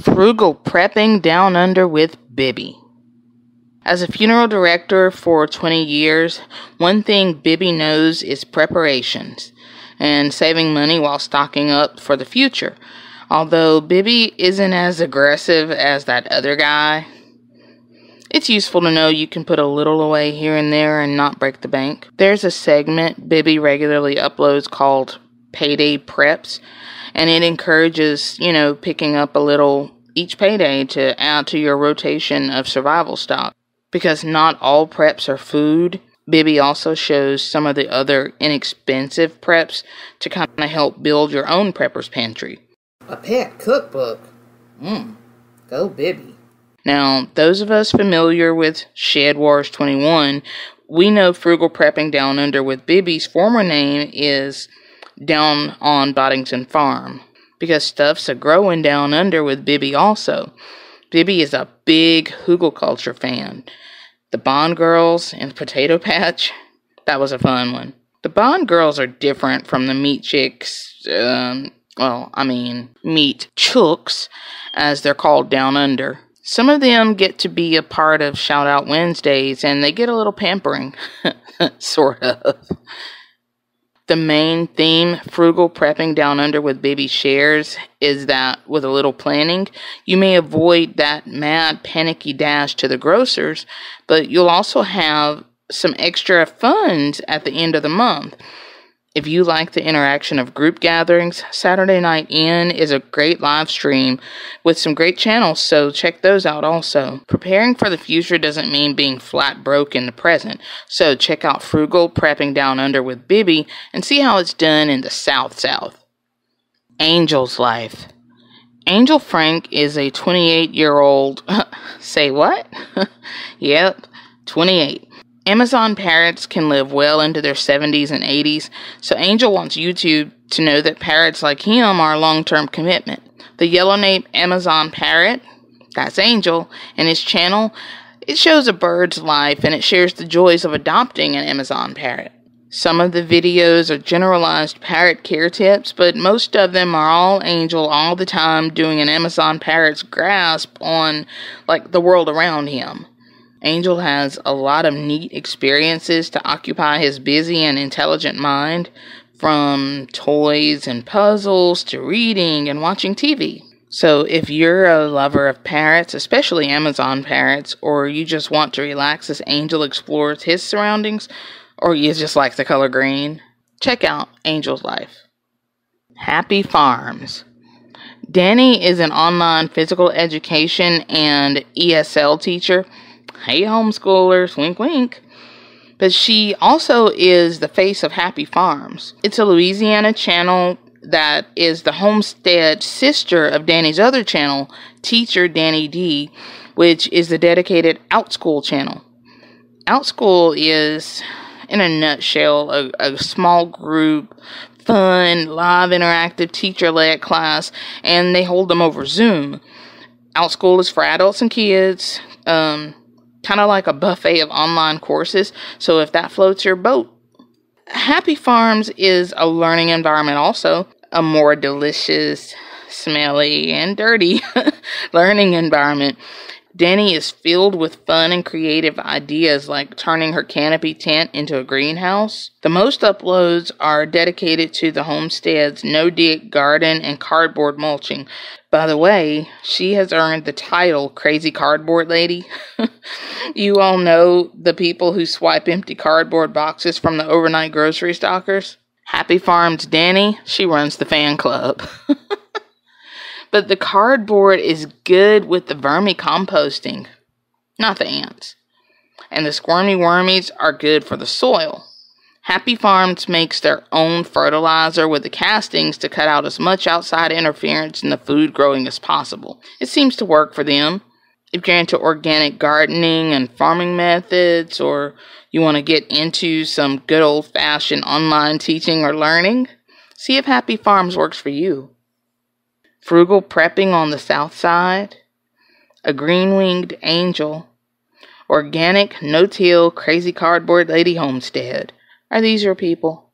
Frugal Prepping Down Under with Bibby. As a funeral director for 20 years, one thing Bibby knows is preparations and saving money while stocking up for the future. Although Bibby isn't as aggressive as that other guy, it's useful to know you can put a little away here and there and not break the bank. There's a segment Bibby regularly uploads called payday preps and it encourages, you know, picking up a little each payday to add to your rotation of survival stock because not all preps are food. Bibby also shows some of the other inexpensive preps to kind of help build your own prepper's pantry. A pet cookbook. Mmm. Go Bibby. Now, those of us familiar with Shed Wars 21, we know frugal prepping down under with Bibby's former name is down on Boddington Farm because stuff's a growing down under with Bibby also. Bibby is a big hoogle culture fan. The Bond Girls and Potato Patch, that was a fun one. The Bond Girls are different from the Meat Chicks, um, well, I mean, Meat Chooks, as they're called down under. Some of them get to be a part of Shout Out Wednesdays and they get a little pampering, sort of the main theme frugal prepping down under with baby shares is that with a little planning you may avoid that mad panicky dash to the grocers but you'll also have some extra funds at the end of the month if you like the interaction of group gatherings, Saturday Night In is a great live stream with some great channels, so check those out also. Preparing for the future doesn't mean being flat broke in the present, so check out Frugal Prepping Down Under with Bibby and see how it's done in the South South. Angel's Life Angel Frank is a 28 year old. say what? yep, 28 Amazon parrots can live well into their 70s and 80s, so Angel wants YouTube to know that parrots like him are a long term commitment. The yellow-nape Amazon parrot, that's Angel, and his channel, it shows a bird's life and it shares the joys of adopting an Amazon parrot. Some of the videos are generalized parrot care tips, but most of them are all Angel all the time doing an Amazon parrot's grasp on like the world around him. Angel has a lot of neat experiences to occupy his busy and intelligent mind, from toys and puzzles to reading and watching TV. So, if you're a lover of parrots, especially Amazon parrots, or you just want to relax as Angel explores his surroundings, or you just like the color green, check out Angel's Life. Happy Farms. Danny is an online physical education and ESL teacher Hey, homeschoolers, wink, wink. But she also is the face of Happy Farms. It's a Louisiana channel that is the homestead sister of Danny's other channel, Teacher Danny D, which is the dedicated Outschool channel. Outschool is, in a nutshell, a, a small group, fun, live, interactive, teacher led class, and they hold them over Zoom. Outschool is for adults and kids. Um, kind of like a buffet of online courses. So if that floats your boat, Happy Farms is a learning environment, also a more delicious, smelly, and dirty learning environment. Danny is filled with fun and creative ideas like turning her canopy tent into a greenhouse. The most uploads are dedicated to the homestead's no dig garden and cardboard mulching. By the way, she has earned the title Crazy Cardboard Lady. you all know the people who swipe empty cardboard boxes from the overnight grocery stockers? Happy Farms Danny, she runs the fan club. but the cardboard is good with the vermicomposting, not the ants. And the squirmy wormies are good for the soil. Happy Farms makes their own fertilizer with the castings to cut out as much outside interference in the food growing as possible. It seems to work for them. If you're into organic gardening and farming methods, or you want to get into some good old fashioned online teaching or learning, see if Happy Farms works for you frugal prepping on the south side, a green winged angel, organic, no till, crazy cardboard lady homestead. Are these your people?